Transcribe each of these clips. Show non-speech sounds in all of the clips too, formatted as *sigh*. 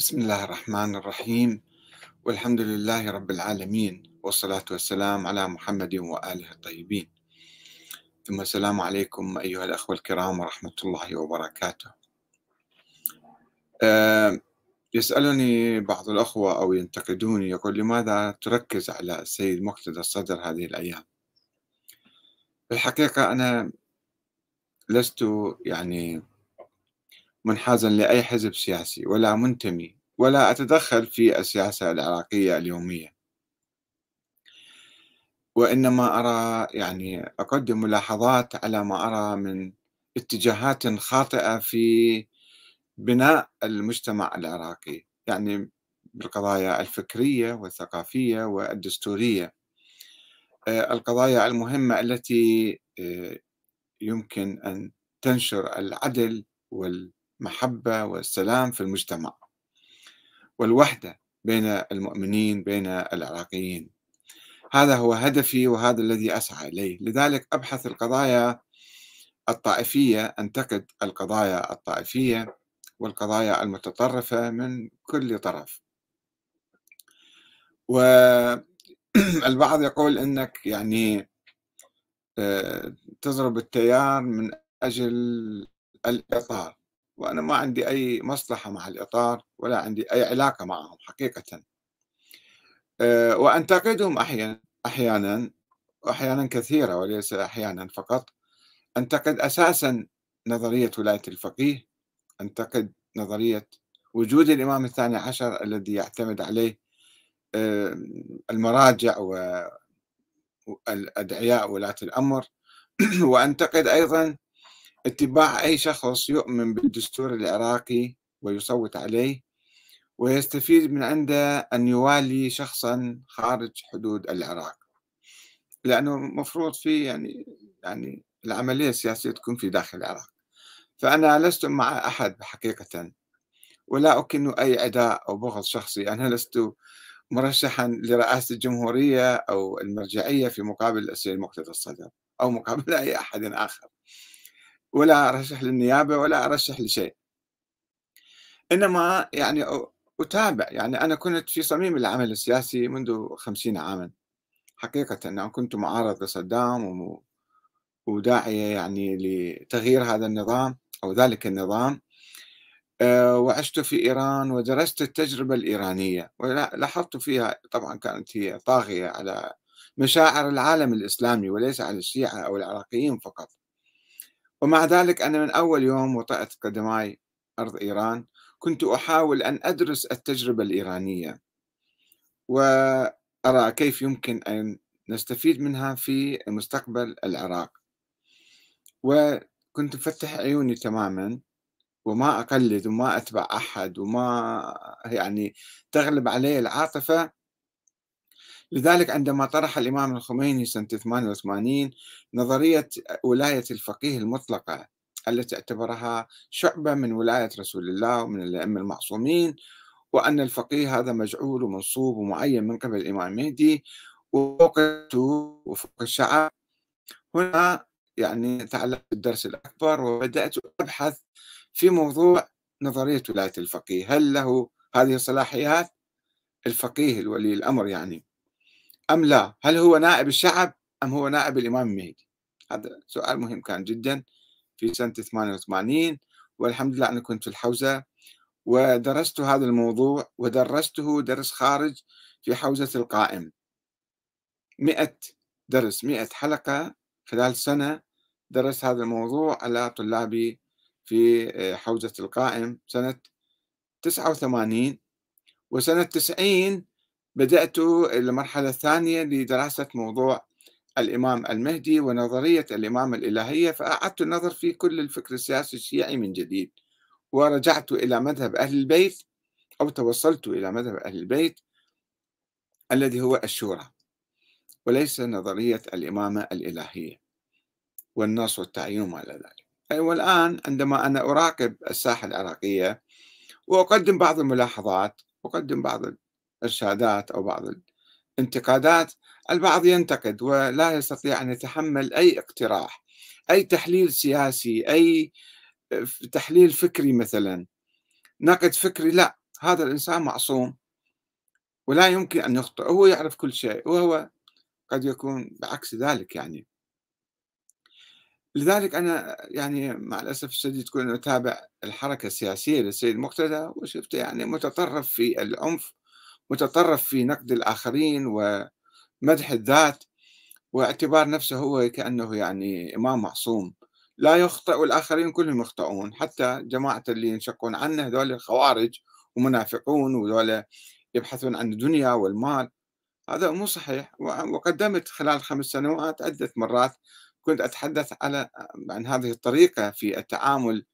بسم الله الرحمن الرحيم والحمد لله رب العالمين والصلاة والسلام على محمد وآله الطيبين ثم السلام عليكم أيها الأخوة الكرام ورحمة الله وبركاته أه يسألني بعض الأخوة أو ينتقدوني يقول لماذا تركز على السيد مقتدى الصدر هذه الأيام في الحقيقة أنا لست يعني منحازا لأي حزب سياسي ولا منتمي ولا أتدخل في السياسة العراقية اليومية وإنما أرى يعني أقدم ملاحظات على ما أرى من اتجاهات خاطئة في بناء المجتمع العراقي يعني بالقضايا الفكرية والثقافية والدستورية آه، القضايا المهمة التي آه، يمكن أن تنشر العدل وال المحبة والسلام في المجتمع والوحدة بين المؤمنين بين العراقيين هذا هو هدفي وهذا الذي أسعى إليه لذلك أبحث القضايا الطائفية أنتقد القضايا الطائفية والقضايا المتطرفة من كل طرف والبعض *clears throat* يقول أنك يعني آه، تضرب التيار من أجل الإطار وأنا ما عندي أي مصلحة مع الإطار ولا عندي أي علاقة معهم حقيقة آه، وأنتقدهم أحيانا أحيانا وأحيانا كثيرة وليس أحيانا فقط أنتقد أساسا نظرية ولاية الفقيه أنتقد نظرية وجود الإمام الثاني عشر الذي يعتمد عليه المراجع والأدعياء ولاة الأمر *clears throat* وأنتقد أيضا اتباع أي شخص يؤمن بالدستور العراقي ويصوت عليه ويستفيد من عنده أن يوالي شخصا خارج حدود العراق لأنه المفروض في يعني يعني العملية السياسية تكون في داخل العراق فأنا لست مع أحد حقيقة ولا أكن أي اداء أو بغض شخصي أنا لست مرشحا لرئاسة الجمهورية أو المرجعية في مقابل السيد مقتدى الصدر أو مقابل أي أحد آخر ولا أرشح للنيابة ولا أرشح لشيء إنما يعني أتابع يعني أنا كنت في صميم العمل السياسي منذ خمسين عاما حقيقة أنا كنت معارض لصدام وداعية يعني لتغيير هذا النظام أو ذلك النظام آه، وعشت في إيران ودرست التجربة الإيرانية ولاحظت فيها طبعا كانت هي طاغية على مشاعر العالم الإسلامي وليس على الشيعة أو العراقيين فقط ومع ذلك أنا من أول يوم وطأت قدماي أرض إيران كنت أحاول أن أدرس التجربة الإيرانية وأرى كيف يمكن أن نستفيد منها في مستقبل العراق وكنت مفتح عيوني تماما وما أقلد وما أتبع أحد وما يعني تغلب علي العاطفة لذلك عندما طرح الإمام الخميني سنة 88 نظرية ولاية الفقيه المطلقة التي اعتبرها شعبة من ولاية رسول الله ومن الأئمة المعصومين وأن الفقيه هذا مجعول ومنصوب ومعين من قبل الإمام المهدي ووقته وفوق الشعب هنا يعني تعلمت الدرس الأكبر وبدأت أبحث في موضوع نظرية ولاية الفقيه هل له هذه الصلاحيات الفقيه الولي الأمر يعني أم لا هل هو نائب الشعب أم هو نائب الإمام المهدي هذا سؤال مهم كان جدا في سنة 88 والحمد لله أنا كنت في الحوزة ودرست هذا الموضوع ودرسته درس خارج في حوزة القائم مئة درس مئة حلقة خلال سنة درست هذا الموضوع على طلابي في آه، حوزة القائم سنة 89 وسنة 90 بدأت المرحلة الثانية لدراسة موضوع الإمام المهدي ونظرية الإمامة الإلهية فأعدت النظر في كل الفكر السياسي الشيعي من جديد ورجعت إلى مذهب أهل البيت أو توصلت إلى مذهب أهل البيت الذي هو الشورى وليس نظرية الإمامة الإلهية والنص والتعيين وما إلى ذلك والآن عندما أنا أراقب الساحة العراقية وأقدم بعض الملاحظات أقدم بعض الإرشادات أو بعض الانتقادات البعض ينتقد ولا يستطيع أن يتحمل أي اقتراح أي تحليل سياسي أي آه، تحليل فكري مثلا نقد فكري لا هذا الإنسان معصوم ولا يمكن أن يخطئ هو يعرف كل شيء وهو قد يكون بعكس ذلك يعني لذلك أنا يعني مع الأسف الشديد كنت أتابع الحركة السياسية للسيد مقتدى وشفته يعني متطرف في العنف متطرف في نقد الآخرين ومدح الذات واعتبار نفسه هو كأنه يعني إمام معصوم لا يخطئ والآخرين كلهم يخطئون حتى جماعة اللي ينشقون عنه هذول الخوارج ومنافقون وذولا يبحثون عن الدنيا والمال هذا مو صحيح وقدمت خلال خمس سنوات عدة مرات كنت أتحدث على عن هذه الطريقة في التعامل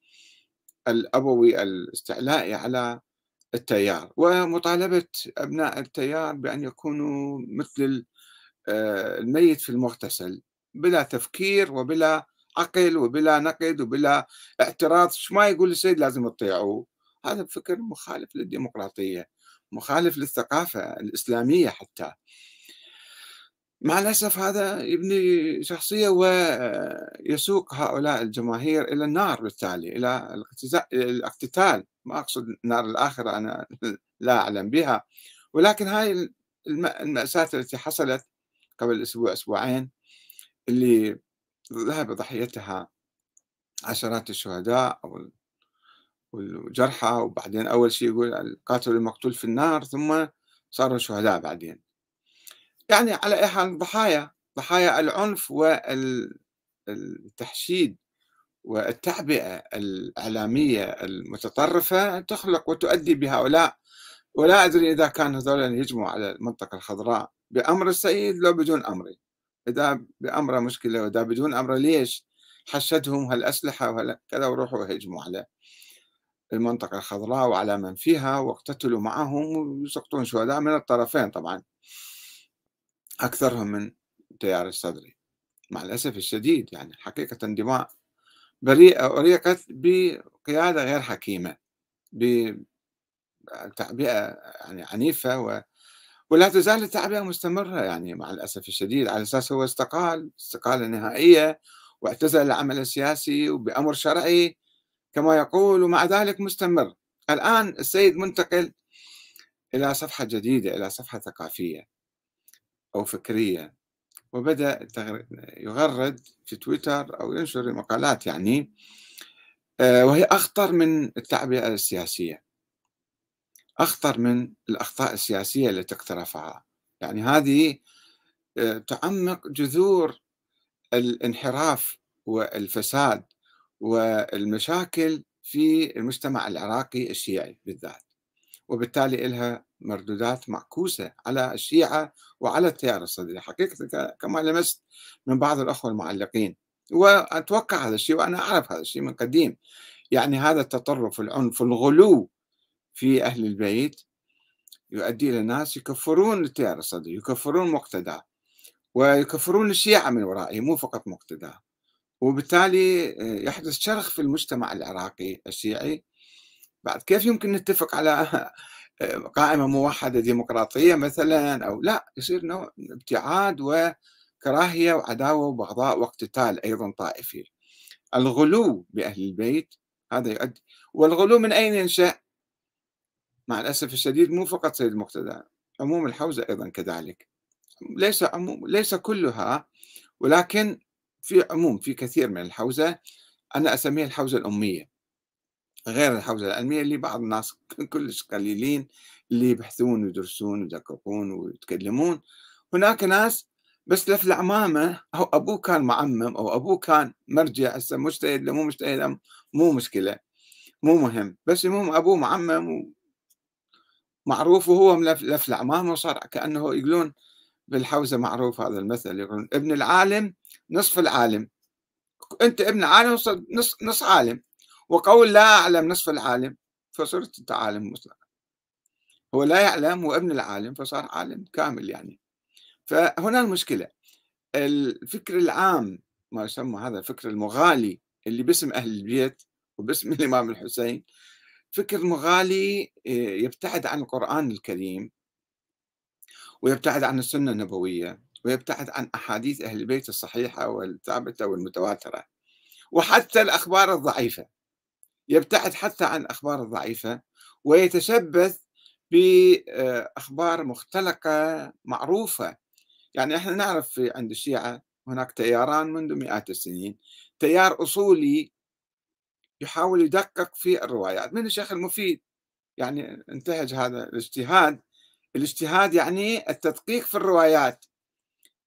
الأبوي الاستعلائي على التيار ومطالبة أبناء التيار بأن يكونوا مثل آه، الميت في المغتسل بلا تفكير وبلا عقل وبلا نقد وبلا اعتراض شو ما يقول السيد لازم تطيعوه هذا فكر مخالف للديمقراطية مخالف للثقافة الإسلامية حتى مع الأسف هذا يبني شخصية ويسوق هؤلاء الجماهير إلى النار بالتالي إلى الاقتتال ما أقصد نار الآخرة أنا *laughs* لا أعلم بها ولكن هاي المأساة التي حصلت قبل أسبوع أسبوعين اللي ذهب ضحيتها عشرات الشهداء أو والجرحى وبعدين أول شيء يقول القاتل المقتول في النار ثم صاروا شهداء بعدين يعني على أي حال ضحايا ضحايا العنف والتحشيد والتعبئة الإعلامية المتطرفة تخلق وتؤدي بهؤلاء ولا أدري إذا كان هذول يجمعوا على المنطقة الخضراء بأمر السيد لو بدون أمري إذا بأمره مشكلة وإذا بدون أمره ليش حشدهم هالأسلحة وهكذا وروحوا هجموا على المنطقة الخضراء وعلى من فيها واقتتلوا معهم ويسقطون شهداء من الطرفين طبعاً أكثرهم من تيار الصدري مع الأسف الشديد يعني حقيقة دماء بريئة أريقت بقيادة غير حكيمة بتعبئة يعني عنيفة و ولا تزال التعبئة مستمرة يعني مع الأسف الشديد على أساس هو استقال استقالة نهائية واعتزل العمل السياسي وبأمر شرعي كما يقول ومع ذلك مستمر الآن السيد منتقل إلى صفحة جديدة إلى صفحة ثقافية أو فكريا وبدأ يغرد في تويتر أو ينشر مقالات يعني آه، وهي أخطر من التعبئة السياسية أخطر من الأخطاء السياسية التي اقترفها يعني هذه آه، تعمق جذور الانحراف والفساد والمشاكل في المجتمع العراقي الشيعي بالذات وبالتالي لها مردودات معكوسة على الشيعة وعلى التيار الصدري حقيقة كما لمست من بعض الأخوة المعلقين وأتوقع هذا الشيء وأنا أعرف هذا الشيء من قديم يعني هذا التطرف العنف الغلو في أهل البيت يؤدي إلى الناس يكفرون التيار الصدري يكفرون مقتدى ويكفرون الشيعة من ورائه مو فقط مقتدى وبالتالي آه، يحدث شرخ في المجتمع العراقي الشيعي بعد كيف يمكن نتفق على *laughs* قائمة موحدة ديمقراطية مثلا أو لا يصير نوع ابتعاد وكراهية وعداوة وبغضاء واقتتال أيضا طائفي الغلو بأهل البيت هذا يؤدي والغلو من أين ينشأ؟ مع الأسف الشديد مو فقط سيد المقتدى عموم الحوزة أيضا كذلك ليس عموم ليس كلها ولكن في عموم في كثير من الحوزة أنا أسميها الحوزة الأمية غير الحوزة العلمية اللي بعض الناس *laughs* كلش قليلين اللي يبحثون ويدرسون ويدققون ويتكلمون هناك ناس بس لف العمامة أو أبوه كان معمم أو أبوه كان مرجع هسه مجتهد لو مو مجتهد مو مشكلة مو مهم بس المهم أبوه معمم ومعروف وهو ملف لف العمامة وصار كأنه يقولون بالحوزة معروف هذا المثل يقولون ابن العالم نصف العالم أنت ابن عالم نص, نص عالم وقول لا أعلم نصف العالم فصرت أنت عالم مطلق هو لا يعلم وابن العالم فصار عالم كامل يعني فهنا المشكلة الفكر العام ما يسمى هذا الفكر المغالي اللي باسم أهل البيت وباسم *laughs* الإمام الحسين فكر مغالي آه، يبتعد عن القرآن الكريم ويبتعد عن السنة النبوية ويبتعد عن أحاديث أهل البيت الصحيحة والثابتة والمتواترة وحتى الأخبار الضعيفة يبتعد حتى عن أخبار الضعيفة ويتشبث بأخبار مختلقة معروفة يعني احنا نعرف في عند الشيعة هناك تياران منذ مئات السنين تيار أصولي يحاول يدقق في الروايات من الشيخ المفيد يعني انتهج هذا الاجتهاد الاجتهاد يعني التدقيق في الروايات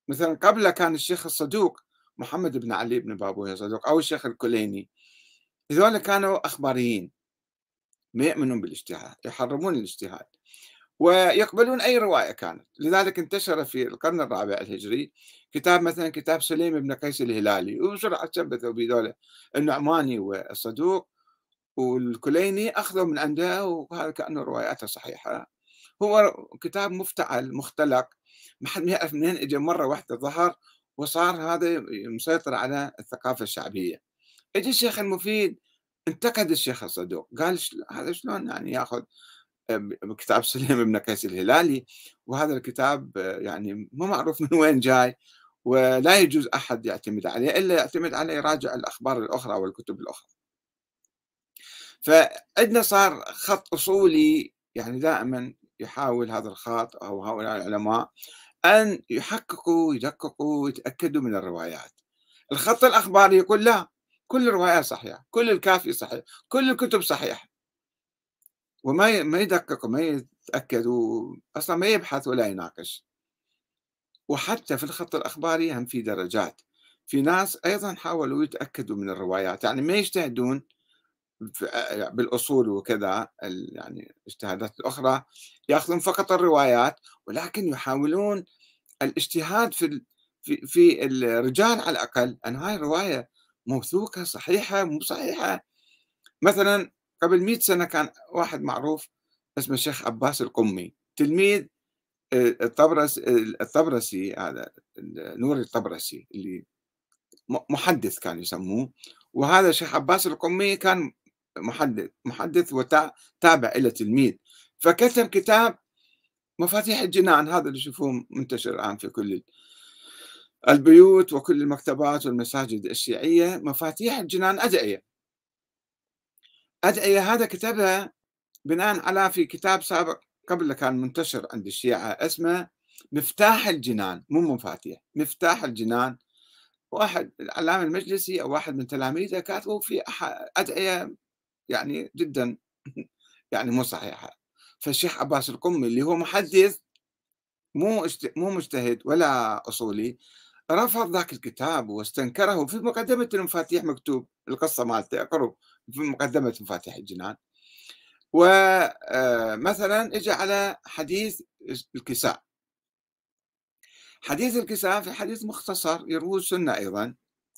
مثلا قبل كان الشيخ الصدوق محمد بن علي بن بابويه صدوق أو الشيخ الكليني هذول كانوا أخباريين ما يؤمنون بالاجتهاد يحرمون الاجتهاد ويقبلون أي رواية كانت لذلك انتشر في القرن الرابع الهجري كتاب مثلا كتاب سليم بن قيس الهلالي وبسرعة شبثوا بذولا النعماني والصدوق والكليني أخذوا من عنده وهذا كأنه رواياته صحيحة هو كتاب مفتعل مختلق ما حد يعرف منين اجى مره واحده ظهر وصار هذا مسيطر على الثقافه الشعبيه اجى الشيخ المفيد انتقد الشيخ الصدوق قال هذا شلون يعني ياخذ كتاب سليم بن قيس الهلالي وهذا الكتاب آه، يعني مو معروف من وين جاي ولا يجوز احد يعتمد عليه الا يعتمد عليه يراجع الاخبار الاخرى والكتب الاخرى. فعندنا صار خط اصولي يعني دائما يحاول هذا الخط او هؤلاء العلماء ان يحققوا يدققوا يتاكدوا من الروايات. الخط الاخباري يقول لا كل الروايات صحيحة كل الكافي صحيح كل الكتب صحيحة وما ما يدقق وما يتأكد أصلا ما يبحث ولا يناقش وحتى في الخط الأخباري هم في درجات في ناس أيضا حاولوا يتأكدوا من الروايات يعني ما يجتهدون آه، بالأصول وكذا يعني الاجتهادات الأخرى يأخذون فقط الروايات ولكن يحاولون الاجتهاد في في في الرجال على الأقل أن هاي الرواية موثوقة صحيحة مو صحيحة مثلا قبل 100 سنة كان واحد معروف اسمه الشيخ عباس القمي تلميذ آه، الطبرس الطبرسي هذا نوري الطبرسي اللي محدث كان يسموه وهذا الشيخ عباس القمي كان محدث محدث وتابع الى تلميذ فكتب كتاب مفاتيح الجنان هذا اللي تشوفوه منتشر الان في كل البيوت وكل المكتبات والمساجد الشيعية مفاتيح الجنان أدعية أدعية هذا كتبها بناء على في كتاب سابق قبل كان منتشر عند الشيعة اسمه مفتاح الجنان مو مفاتيح مفتاح الجنان واحد الإعلام المجلسي أو واحد من تلاميذه كاتبه في أدعية يعني جدا *laughs* يعني مو صحيحة فالشيخ عباس القمي اللي هو محدث مو مو مجتهد ولا أصولي رفض ذاك الكتاب واستنكره في مقدمة المفاتيح مكتوب القصة مالته اقروا في مقدمة مفاتيح الجنان ومثلا آه، اجى على حديث الكساء حديث الكساء في حديث مختصر يروي السنة أيضا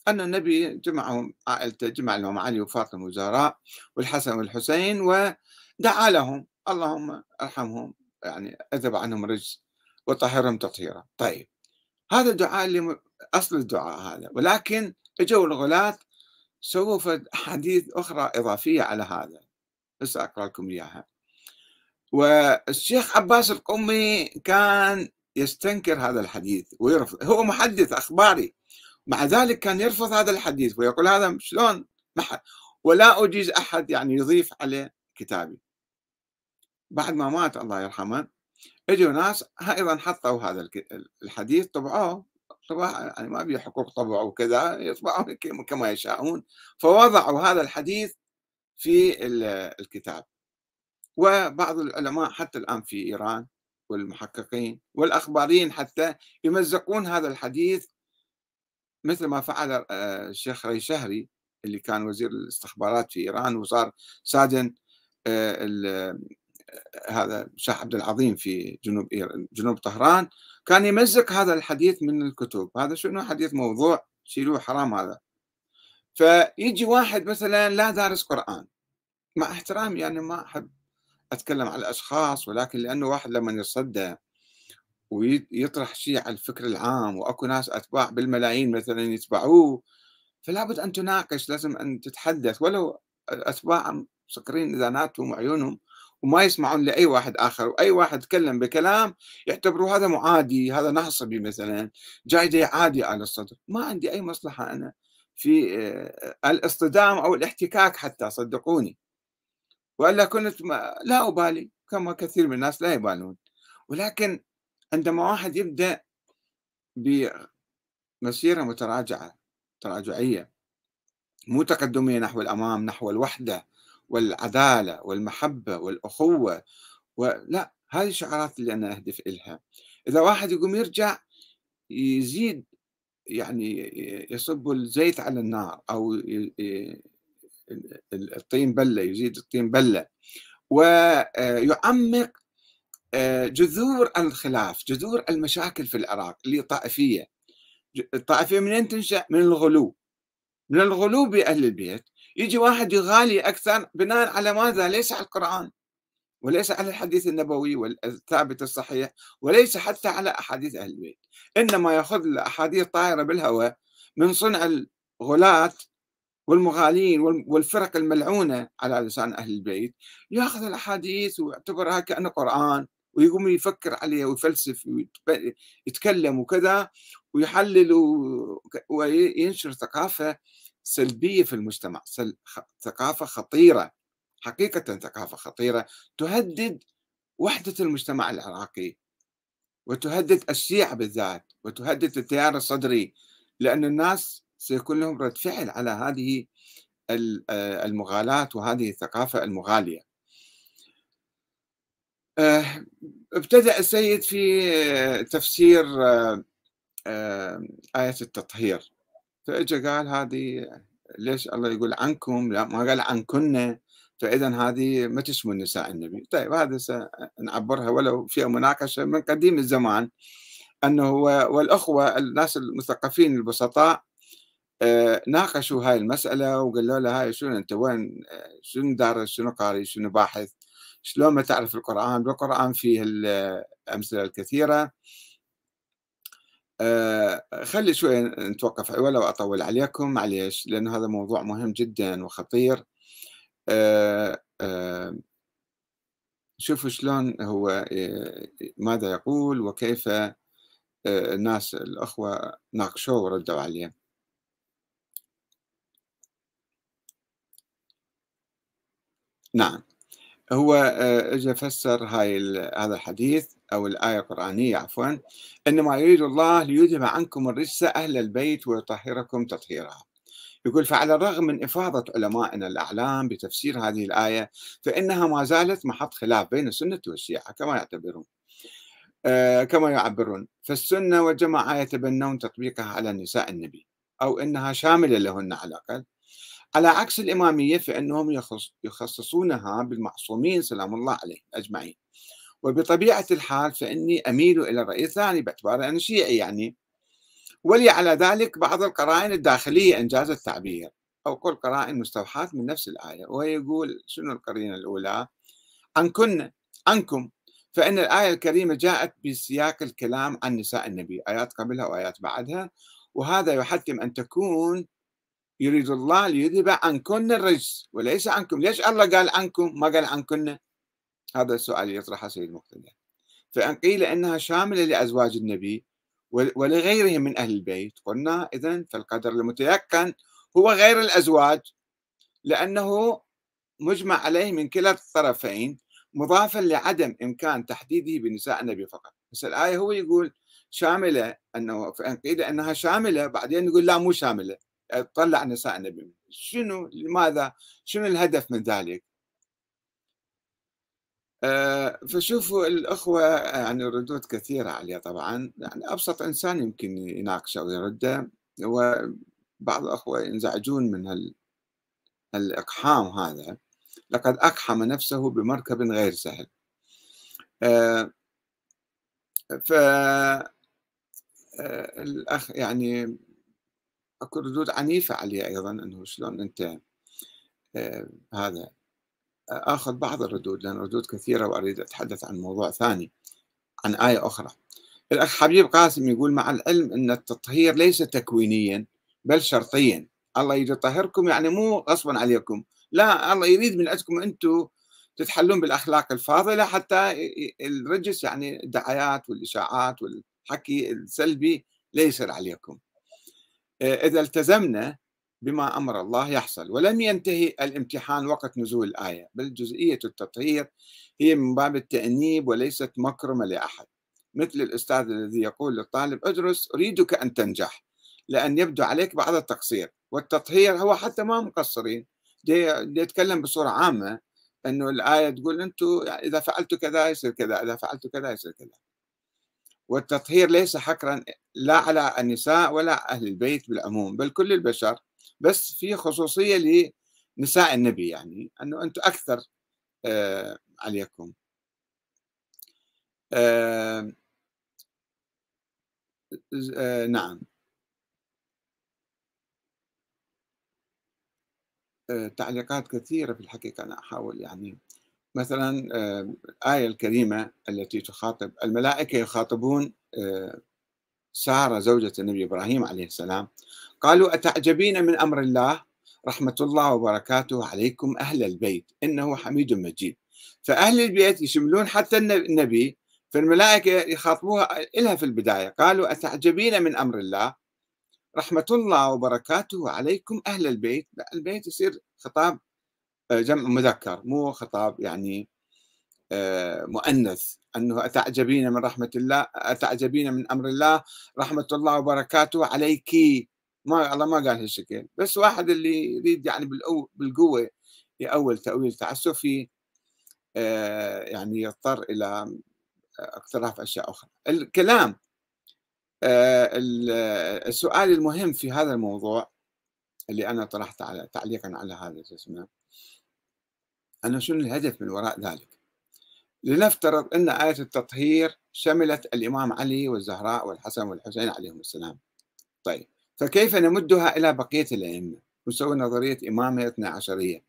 أن النبي جمعهم عائلته جمع لهم علي وفاطمة وزهراء والحسن والحسين ودعا لهم اللهم ارحمهم يعني أذب عنهم رجس وطهرهم تطهيرا طيب هذا الدعاء اللي اصل الدعاء هذا ولكن اجوا الغلاة سووا احاديث اخرى اضافيه على هذا بس اقرا لكم اياها والشيخ عباس القمي كان يستنكر هذا الحديث ويرفض هو محدث اخباري مع ذلك كان يرفض هذا الحديث ويقول هذا شلون ولا اجيز احد يعني يضيف عليه كتابي بعد ما مات الله يرحمه اجوا ناس ايضا حطوا هذا الحديث طبعوه آه، طبعا آه، يعني ما بيه حقوق طبع وكذا يطبعوه كما يشاءون فوضعوا هذا الحديث في الكتاب وبعض العلماء حتى الان في ايران والمحققين والاخباريين حتى يمزقون هذا الحديث مثل ما فعل آه، الشيخ ري شهري اللي كان وزير الاستخبارات في ايران وصار سادن هذا الشيخ عبد العظيم في جنوب جنوب طهران كان يمزق هذا الحديث من الكتب هذا شنو حديث موضوع شيلوه حرام هذا فيجي واحد مثلا لا دارس قرآن مع احترامي يعني ما أحب أتكلم على الأشخاص ولكن لأنه واحد لما يصدى ويطرح شيء على الفكر العام وأكو ناس أتباع بالملايين مثلا يتبعوه فلا بد أن تناقش لازم أن تتحدث ولو أتباع مسكرين إذا ناتهم وعيونهم وما يسمعون لاي واحد اخر واي واحد تكلم بكلام يعتبروا هذا معادي هذا نحصبي مثلا جاي عادي على الصدر ما عندي اي مصلحه انا في آه، الاصطدام او الاحتكاك حتى صدقوني والا كنت ما لا ابالي كما كثير من الناس لا يبالون ولكن عندما واحد يبدا بمسيره متراجعه تراجعيه مو تقدميه نحو الامام نحو الوحده والعدالة والمحبة والأخوة ولا هذه الشعارات اللي أنا أهدف إلها إذا واحد يقوم يرجع يزيد يعني يصب الزيت على النار أو الطين بلة يزيد الطين بلة ويعمق آه، آه، جذور الخلاف جذور المشاكل في العراق اللي طائفية الطائفية منين تنشأ؟ من الغلو من الغلو بأهل البيت يجي واحد يغالي أكثر بناء على ماذا ليس على القرآن وليس على الحديث النبوي والثابت الصحيح وليس حتى على أحاديث أهل البيت إنما يأخذ الأحاديث طائرة بالهواء من صنع الغلاة والمغالين والفرق الملعونة على لسان أهل البيت يأخذ الأحاديث ويعتبرها كأنه قرآن ويقوم يفكر عليها ويفلسف ويتكلم وكذا ويحلل وينشر ثقافة سلبيه في المجتمع سل... ثقافه خطيره حقيقه ثقافه خطيره تهدد وحده المجتمع العراقي وتهدد الشيعة بالذات وتهدد التيار الصدري لأن الناس سيكون لهم رد فعل على هذه آه، المغالاة وهذه الثقافة المغالية آه، ابتدأ السيد في تفسير آه، آية التطهير فاجا قال هذه ليش الله يقول عنكم لا ما قال عنكن فاذا هذه ما تشمل نساء النبي طيب هذا سنعبرها ولو فيها مناقشه من قديم الزمان انه والاخوه الناس المثقفين البسطاء آه، ناقشوا هاي المساله وقالوا له هاي شنو انت وين آه، شنو دارس شنو قاري شنو باحث شلون ما تعرف القران بالقران فيه الامثله آه، الكثيره آه، خلي شوي نتوقف ولو أطول عليكم معليش لأنه هذا موضوع مهم جدا وخطير آه، آه، شوفوا شلون هو ماذا يقول وكيف الناس الأخوة ناقشوه وردوا عليه نعم هو اجى فسر هاي هذا الحديث أو الآية القرآنية عفوا إنما يريد الله ليذهب عنكم الرجس أهل البيت ويطهركم تطهيرا يقول فعلى الرغم من إفاضة علمائنا الأعلام بتفسير هذه الآية فإنها ما زالت محط خلاف بين السنة والشيعة كما يعتبرون آه كما يعبرون فالسنة والجماعة يتبنون تطبيقها على نساء النبي أو أنها شاملة لهن على الأقل على عكس الإمامية فإنهم يخصصونها بالمعصومين سلام الله عليهم أجمعين وبطبيعة الحال فإني أميل إلى الرأي الثاني باعتبار أنا شيعي يعني ولي على ذلك بعض القرائن الداخلية إن جاز التعبير أو قل قرائن مستوحاة من نفس الآية ويقول شنو القرينة الأولى عنكن عنكم فإن الآية الكريمة جاءت بسياق الكلام عن نساء النبي آيات قبلها وآيات بعدها وهذا يحتم أن تكون يريد الله ليذهب عنكن الرجس وليس عنكم ليش الله قال عنكم ما قال عنكن هذا السؤال اللي يطرحه سيد مقتدى فإن قيل أنها شاملة لأزواج النبي ولغيرهم من أهل البيت قلنا إذا فالقدر المتيقن هو غير الأزواج لأنه مجمع عليه من كلا الطرفين مضافا لعدم إمكان تحديده بنساء النبي فقط بس الآية هو يقول شاملة أنه فإن قيل أنها شاملة بعدين يقول لا مو شاملة طلع نساء النبي شنو لماذا شنو الهدف من ذلك آه، فشوفوا الأخوة آه، يعني ردود كثيرة عليها طبعا يعني أبسط إنسان يمكن يناقشه أو وبعض الأخوة ينزعجون من هال الإقحام هذا لقد أقحم نفسه بمركب غير سهل آه، ف الأخ يعني أكو ردود عنيفة عليه أيضا أنه شلون أنت هذا آخذ بعض الردود لأن ردود كثيرة وأريد أتحدث عن موضوع ثاني عن آية أخرى الأخ حبيب قاسم يقول مع العلم أن التطهير ليس تكوينيا بل شرطيا الله يريد يطهركم يعني مو غصبا عليكم لا الله يريد من عندكم أنتم تتحلون بالأخلاق الفاضلة حتى الرجس يعني الدعايات والإشاعات والحكي السلبي لا يصير عليكم آه، إذا التزمنا بما أمر الله يحصل ولم ينتهي الامتحان وقت نزول الآية بل جزئية التطهير هي من باب التأنيب وليست مكرمة لأحد مثل الأستاذ الذي يقول للطالب ادرس أريدك أن تنجح لأن يبدو عليك بعض التقصير والتطهير هو حتى ما مقصرين يتكلم بصورة عامة أنه الآية تقول أنتم إذا فعلت كذا يصير كذا إذا فعلت كذا يصير كذا والتطهير ليس حكرا لا على النساء ولا أهل البيت بالعموم بل كل البشر بس في خصوصيه لنساء النبي يعني انه انتم اكثر آه عليكم آه آه نعم آه، تعليقات كثيرة في الحقيقة أنا أحاول يعني مثلا الآية آه، الكريمة التي تخاطب الملائكة يخاطبون آه، سارة زوجة النبي إبراهيم عليه السلام قالوا أتعجبين من أمر الله رحمة الله وبركاته عليكم أهل البيت إنه حميد مجيد فأهل البيت يشملون حتى النبي فالملائكة يخاطبوها إلها في البداية قالوا أتعجبين من أمر الله رحمة الله وبركاته عليكم أهل البيت البيت يصير خطاب آه، جمع مذكر مو خطاب يعني آه، مؤنث أنه أتعجبين من رحمة الله أتعجبين من أمر الله رحمة الله وبركاته عليك ما الله ما قال هالشكل بس واحد اللي يريد يعني بالقوه يأول تأويل تعسفي آه، يعني يضطر إلى آه، اقتراف أشياء أخرى الكلام آه، السؤال المهم في هذا الموضوع اللي أنا طرحت على تعليقا على هذا اسمه أنا شنو الهدف من وراء ذلك لنفترض أن آية التطهير شملت الإمام علي والزهراء والحسن والحسين عليهم السلام طيب فكيف نمدها إلى بقية الأئمة نسوي نظرية إمامة 12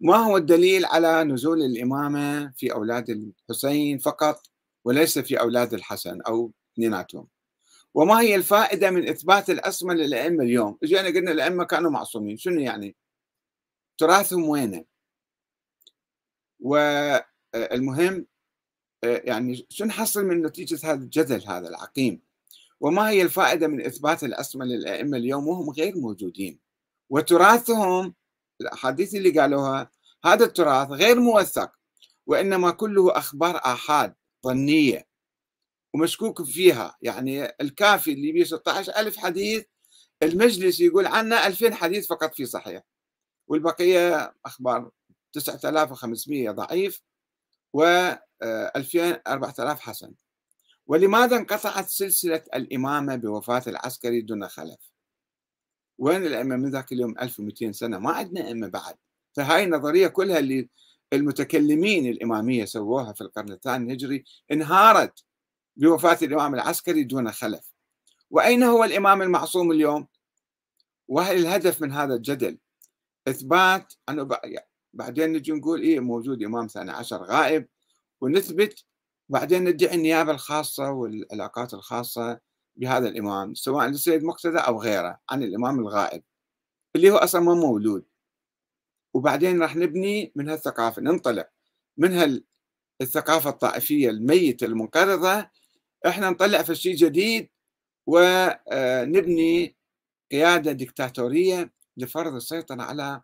ما هو الدليل على نزول الإمامة في أولاد الحسين فقط وليس في أولاد الحسن أو اثنيناتهم وما هي الفائدة من إثبات الأسمى للأئمة اليوم إجينا قلنا الأئمة كانوا معصومين شنو يعني تراثهم وينه والمهم آه، يعني شنو نحصل من نتيجة هذا الجدل هذا العقيم وما هي الفائدة من إثبات الأسماء للأئمة اليوم وهم غير موجودين وتراثهم الأحاديث اللي قالوها هذا التراث غير موثق وإنما كله أخبار آحاد ظنية ومشكوك فيها يعني الكافي اللي به 16 ألف حديث المجلس يقول عنا 2000 حديث فقط في صحيح والبقية أخبار 9500 ضعيف و 2000 آه، 4000 حسن ولماذا انقطعت سلسلة الإمامة بوفاة العسكري دون خلف وين الأئمة من ذاك اليوم 1200 سنة ما عندنا أئمة بعد فهاي النظرية كلها اللي المتكلمين الإمامية سووها في القرن الثاني الهجري انهارت بوفاة الإمام العسكري دون خلف وأين هو الإمام المعصوم اليوم؟ وهل الهدف من هذا الجدل إثبات أنه بعدين نجي نقول إيه موجود إمام ثاني عشر غائب ونثبت بعدين ندعي النيابة الخاصة والعلاقات الخاصة بهذا الإمام سواء للسيد مقتدى أو غيره عن الإمام الغائب اللي هو أصلا ما مولود وبعدين راح نبني من هالثقافة ننطلق من هالثقافة الطائفية الميتة المنقرضة احنا نطلع في شيء جديد ونبني آه، قيادة دكتاتورية لفرض السيطرة على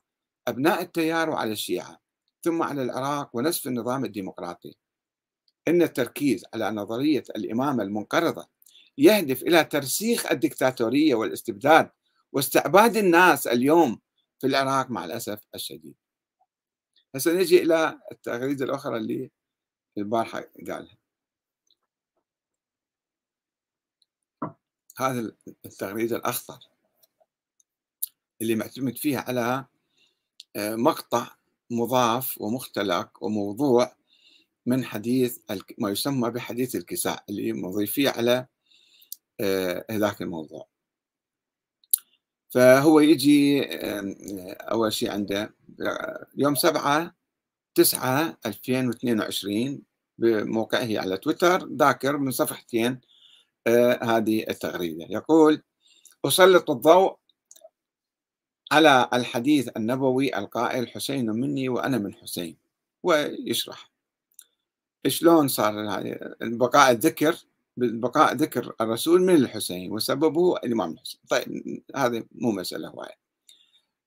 أبناء التيار وعلى الشيعة ثم على العراق ونسف النظام الديمقراطي ان التركيز على نظريه الامامه المنقرضه يهدف الى ترسيخ الدكتاتوريه والاستبداد واستعباد الناس اليوم في العراق مع الاسف الشديد. هسه نجي الى التغريده الاخرى اللي البارحه قالها. هذا التغريده الاخطر اللي معتمد فيها على آه، مقطع مضاف ومختلق وموضوع من حديث ما يسمى بحديث الكساء اللي مضيفيه على آه، هذاك الموضوع فهو يجي أول شيء عنده يوم سبعة تسعة 2022 بموقعه على تويتر ذاكر من صفحتين آه، هذه التغريدة يقول أسلط الضوء على الحديث النبوي القائل حسين مني وأنا من حسين ويشرح شلون صار البقاء الذكر بقاء ذكر الرسول من الحسين وسببه الإمام الحسين طيب هذه مو مسألة هواية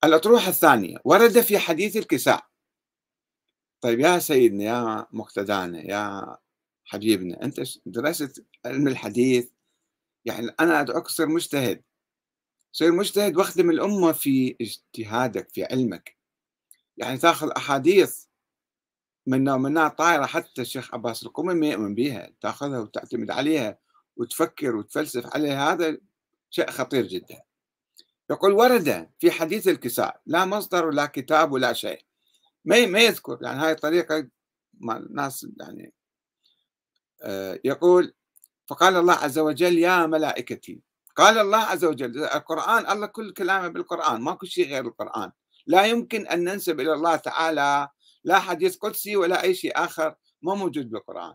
الأطروحة الثانية ورد في حديث الكساء طيب يا سيدنا يا مقتدانا يا حبيبنا أنت درست علم الحديث يعني أنا أدعوك صير مجتهد صير مجتهد واخدم الأمة في اجتهادك في علمك يعني تاخذ أحاديث من مناعة طائره حتى الشيخ عباس القمي ما يؤمن بها تأخذها وتعتمد عليها وتفكر وتفلسف عليها هذا شيء خطير جدا يقول ورد في حديث الكساء لا مصدر ولا كتاب ولا شيء ما ما يذكر يعني هاي الطريقه مع الناس يعني آه، يقول فقال الله عز وجل يا ملائكتي قال الله عز وجل القرآن الله كل كلامه بالقرآن ماكو شيء غير القرآن لا يمكن أن ننسب إلى الله تعالى لا حديث قدسي ولا أي شيء آخر ما موجود بالقرآن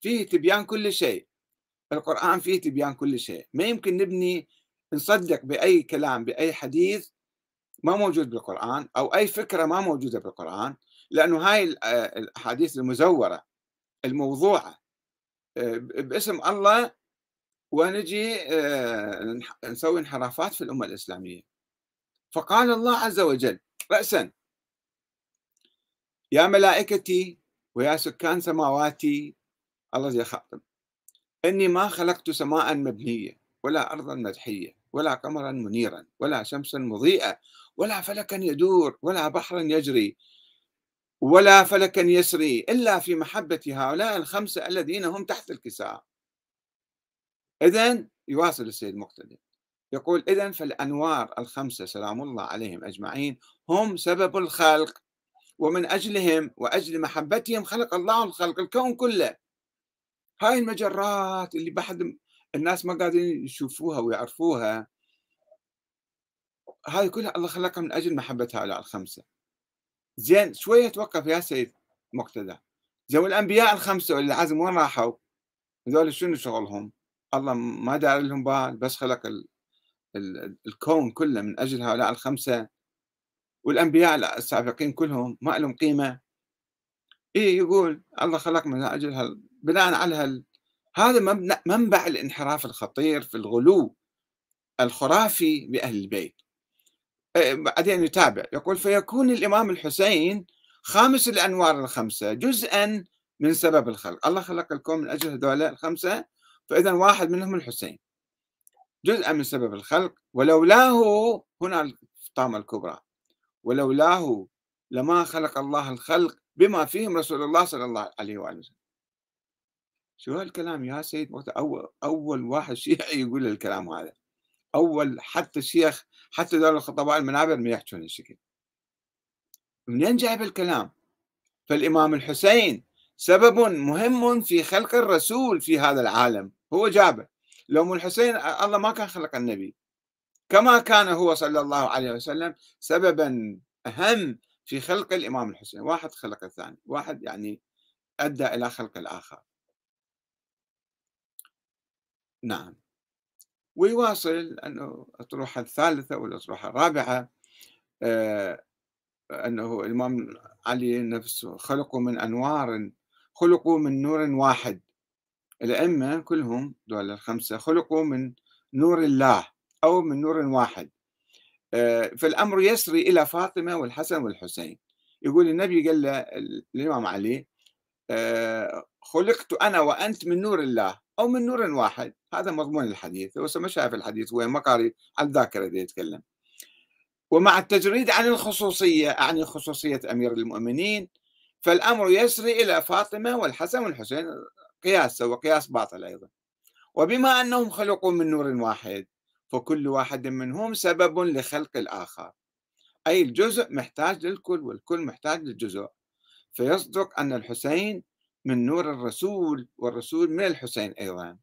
فيه تبيان كل شيء القرآن فيه تبيان كل شيء ما يمكن نبني نصدق بأي كلام بأي حديث ما موجود بالقرآن أو أي فكرة ما موجودة بالقرآن لأنه هاي آه، الأحاديث المزورة الموضوعة آه، باسم الله ونجي آه، نسوي انحرافات في الأمة الإسلامية فقال الله عز وجل رأسا يا ملائكتي ويا سكان سماواتي الله يخاطب إني ما خلقت سماء مبنية ولا أرضا مدحية ولا قمرا منيرا ولا شمسا مضيئة ولا فلكا يدور ولا بحرا يجري ولا فلكا يسري إلا في محبة هؤلاء الخمسة الذين هم تحت الكساء إذا يواصل السيد مقتدي يقول إذا فالأنوار الخمسة سلام الله عليهم أجمعين هم سبب الخلق ومن أجلهم وأجل محبتهم خلق الله الخلق الكون كله هاي المجرات اللي بحد الناس ما قادرين يشوفوها ويعرفوها هاي كلها الله خلقها من أجل محبة هؤلاء الخمسة زين شوية توقف يا سيد مقتدى زين والأنبياء الخمسة عزم وين راحوا هذول شنو شغلهم الله ما دار لهم بال بس خلق ال... ال... الكون كله من أجل هؤلاء الخمسة والأنبياء السابقين كلهم ما لهم قيمة اي يقول الله خلقنا من أجل هال... بناء على هال... هذا منبع الانحراف الخطير في الغلو الخرافي بأهل البيت بعدين يتابع يقول فيكون الإمام الحسين خامس الأنوار الخمسة جزءا من سبب الخلق الله خلق الكون من أجل هذول الخمسة فإذا واحد منهم الحسين جزءا من سبب الخلق ولولاه هنا الطامة الكبرى ولولاه لما خلق الله الخلق بما فيهم رسول الله صلى الله عليه وآله وسلم شو هالكلام يا سيد وقت أول, أول واحد شيعي يقول الكلام هذا أول حتى الشيخ حتى دول الخطباء المنابر ما يحكون الشكل منين جايب بالكلام فالإمام الحسين سبب مهم في خلق الرسول في هذا العالم هو جابه لو الحسين الله ما كان خلق النبي كما كان هو صلى الله عليه وسلم سببا أهم في خلق الإمام الحسين واحد خلق الثاني واحد يعني أدى إلى خلق الآخر نعم ويواصل أنه الأطروحة الثالثة والأطروحة الرابعة آه أنه الإمام علي نفسه خلقوا من أنوار خلقوا من نور واحد الأئمة كلهم دول الخمسة خلقوا من نور الله أو من نور واحد فالأمر يسري إلى فاطمة والحسن والحسين يقول النبي قال له الإمام علي خلقت أنا وأنت من نور الله أو من نور واحد هذا مضمون الحديث هو ما شاف الحديث وين مقاري على الذاكرة دي يتكلم ومع التجريد عن الخصوصية عن خصوصية أمير المؤمنين فالأمر يسري إلى فاطمة والحسن والحسين قياس وقياس باطل أيضا وبما أنهم خلقوا من نور واحد فكل واحد منهم سبب لخلق الآخر أي الجزء محتاج للكل والكل محتاج للجزء فيصدق أن الحسين من نور الرسول والرسول من الحسين أيضا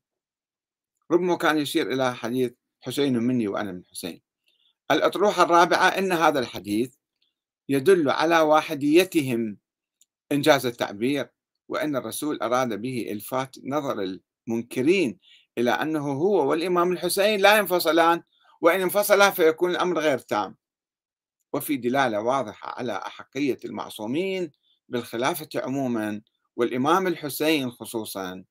ربما كان يشير إلى حديث حسين مني وأنا من حسين الأطروحة الرابعة أن هذا الحديث يدل على واحديتهم إنجاز التعبير وأن الرسول أراد به إلفات نظر المنكرين إلى أنه هو والإمام الحسين لا ينفصلان وإن انفصلا فيكون الأمر غير تام وفي دلالة واضحة على أحقية المعصومين بالخلافة عموما والإمام الحسين خصوصا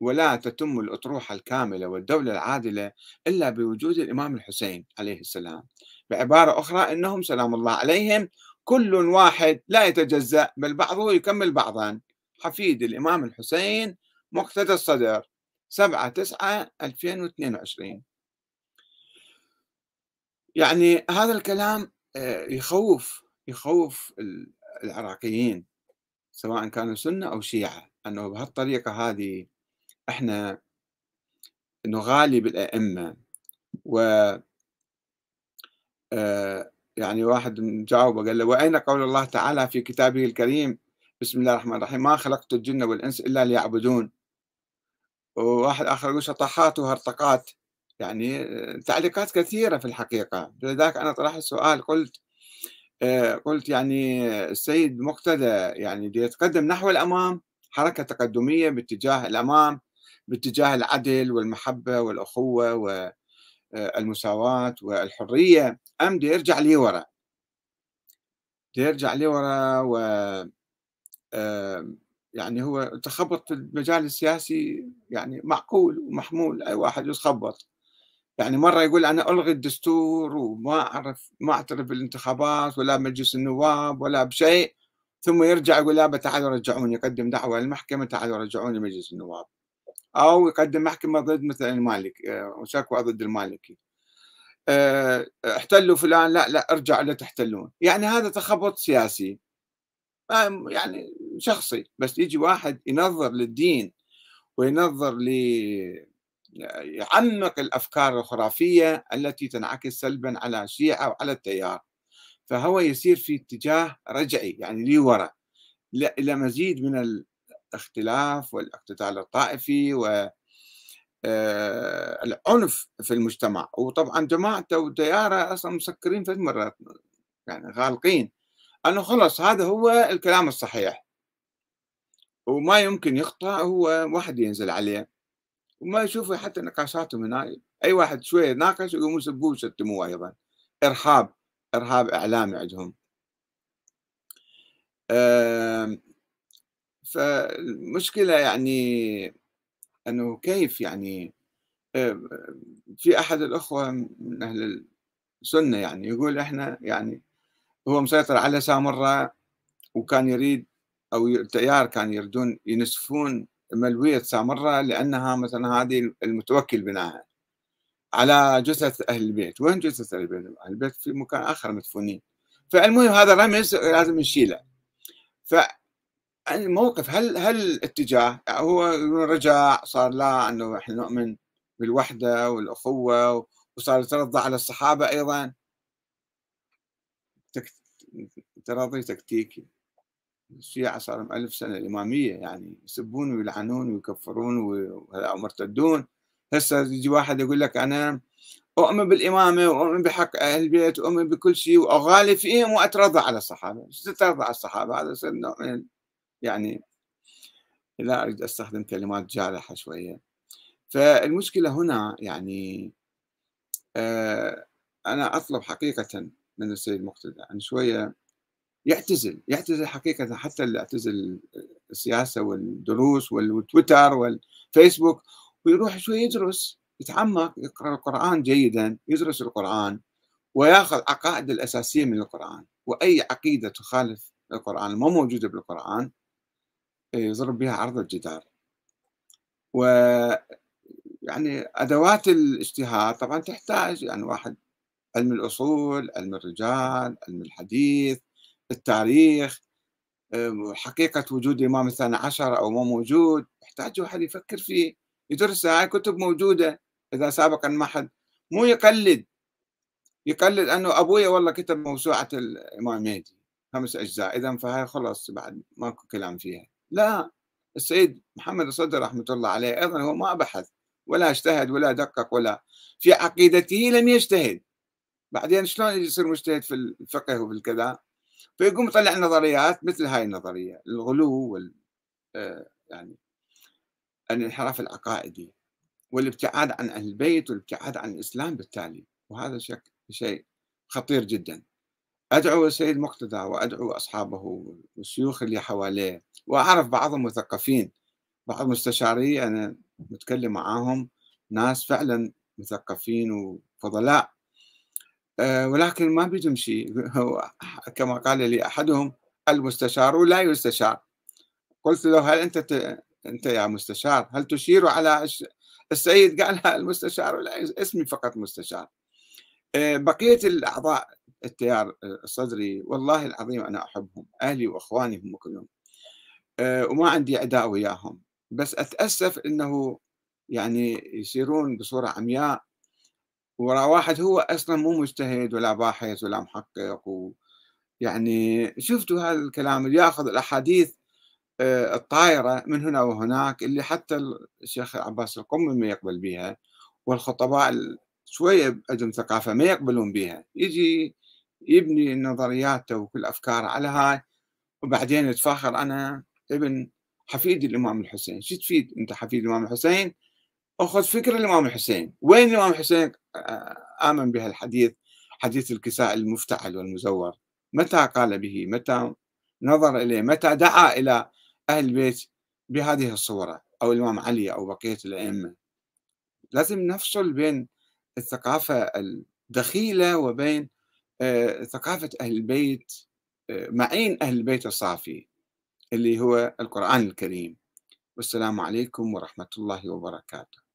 ولا تتم الأطروحة الكاملة والدولة العادلة إلا بوجود الإمام الحسين عليه السلام بعبارة أخرى إنهم سلام الله عليهم كل واحد لا يتجزأ بل بعضه يكمل بعضا حفيد الإمام الحسين مقتدى الصدر 7 9 2022 يعني هذا الكلام آه، يخوف يخوف العراقيين سواء كانوا سنة أو شيعة أنه بهالطريقة هذه إحنا نغالي بالأئمة و آه، يعني واحد مجاوبه قال له وأين قول الله تعالى في كتابه الكريم بسم الله الرحمن الرحيم ما خلقت الجن والإنس إلا ليعبدون وواحد آخر يقول شطحات وهرطقات يعني آه، تعليقات كثيرة في الحقيقة لذلك أنا طرحت سؤال قلت آه، قلت يعني آه، السيد مقتدى يعني يتقدم نحو الأمام حركة تقدمية باتجاه الأمام باتجاه العدل والمحبة والأخوة والمساواة والحرية أم دي يرجع لي ورا يرجع لي ورا و يعني هو تخبط في المجال السياسي يعني معقول ومحمول اي واحد يتخبط يعني مره يقول انا الغي الدستور وما اعرف ما اعترف بالانتخابات ولا مجلس النواب ولا بشيء ثم يرجع يقول لا تعالوا رجعوني يقدم دعوه للمحكمه تعالوا رجعوني مجلس النواب او يقدم محكمه ضد مثلا المالك آه، شكوى ضد المالكي آه، احتلوا فلان لا لا ارجعوا لا تحتلون يعني هذا تخبط سياسي يعني شخصي بس يجي واحد ينظر للدين وينظر ل يعمق الافكار الخرافيه التي تنعكس سلبا على الشيعه وعلى التيار فهو يسير في اتجاه رجعي يعني لي وراء الى مزيد من الاختلاف والاقتتال الطائفي و آه، العنف في المجتمع وطبعا جماعته وتياره اصلا مسكرين في المرات يعني غالقين أنه خلص هذا هو الكلام الصحيح وما يمكن يخطأ هو واحد ينزل عليه وما يشوفوا حتى نقاشاتهم هنا أي واحد شوية يناقش يقوموا يسبوه ويشتموه أيضا إرهاب إرهاب إعلامي عندهم فالمشكلة يعني أنه كيف يعني في أحد الأخوة من أهل السنة يعني يقول إحنا يعني هو مسيطر على سامرة وكان يريد او التيار كان يريدون ينسفون ملويه سامرة لانها مثلا هذه المتوكل بناها على جثث اهل البيت، وين جثث اهل البيت؟ اهل البيت في مكان اخر مدفونين. فالمهم هذا رمز لازم نشيله. ف الموقف هل هل الاتجاه هو رجع صار لا انه احنا نؤمن بالوحده والاخوه وصار يترضى على الصحابه ايضا تراضي تكتيكي الشيعة صار لهم ألف سنة الإمامية يعني يسبون ويلعنون ويكفرون ومرتدون هسه يجي واحد يقول لك أنا أؤمن بالإمامة وأؤمن بحق أهل البيت وأؤمن بكل شيء وأغالي فيهم وأترضى على الصحابة شو تترضى على الصحابة هذا يصير نوع من يعني لا أريد أستخدم كلمات جارحة شوية فالمشكلة هنا يعني آه أنا أطلب حقيقة من السيد مقتدى أن شوية يعتزل يعتزل حقيقة حتى اللي اعتزل السياسة والدروس والتويتر والفيسبوك ويروح شوي يدرس يتعمق يقرأ القرآن جيدا يدرس القرآن وياخذ عقائد الأساسية من القرآن وأي عقيدة تخالف القرآن ما موجودة بالقرآن آه، يضرب بها عرض الجدار و يعني أدوات الاجتهاد طبعا تحتاج يعني واحد علم الأصول علم الرجال علم الحديث التاريخ آه، حقيقة وجود الإمام الثاني عشر أو ما موجود يحتاج واحد يفكر فيه يدرسها هاي كتب موجودة إذا سابقا ما حد مو يقلد يقلد أنه أبويا والله كتب موسوعة الإمام مهدي خمس أجزاء إذا فهاي خلاص بعد ماكو كلام فيها لا السيد محمد الصدر رحمة الله عليه أيضا هو ما بحث ولا اجتهد ولا دقق ولا في عقيدته لم يجتهد بعدين شلون يصير مجتهد في الفقه وفي الكذا فيقوم يطلع نظريات مثل هاي النظريه الغلو وال آه، يعني الانحراف العقائدي والابتعاد عن اهل البيت والابتعاد عن الاسلام بالتالي وهذا شك شيء خطير جدا ادعو السيد مقتدى وادعو اصحابه والشيوخ اللي حواليه واعرف بعضهم مثقفين بعض مستشاري انا متكلم معاهم ناس فعلا مثقفين وفضلاء آه، ولكن ما بدهم شيء هو كما قال لي احدهم المستشار لا يستشار قلت له هل انت انت يا مستشار هل تشير على السيد قال المستشار لا اسمي فقط مستشار آه، بقيه الاعضاء التيار الصدري آه، والله العظيم انا احبهم اهلي واخواني هم كلهم وما عندي اعداء وياهم بس اتاسف انه يعني يسيرون بصوره عمياء ورا واحد هو اصلا مو مجتهد ولا باحث ولا محقق و يعني شفتوا هذا الكلام اللي ياخذ الاحاديث آه، الطائره من هنا وهناك اللي حتى الشيخ عباس القمي ما يقبل بها والخطباء شويه عندهم ثقافه ما يقبلون بها يجي يبني نظرياته وكل افكاره على هاي وبعدين يتفاخر انا ابن حفيد الامام الحسين شو تفيد انت حفيد الامام الحسين أخذ فكرة الإمام الحسين وين الإمام الحسين آمن بهالحديث حديث الكساء المفتعل والمزور متى قال به متى نظر إليه متى دعا إلى أهل البيت بهذه الصورة أو الإمام علي أو بقية الأئمة لازم نفصل بين الثقافة الدخيلة وبين ثقافة أهل البيت معين أهل البيت الصافي اللي هو القرآن الكريم والسلام عليكم ورحمة الله وبركاته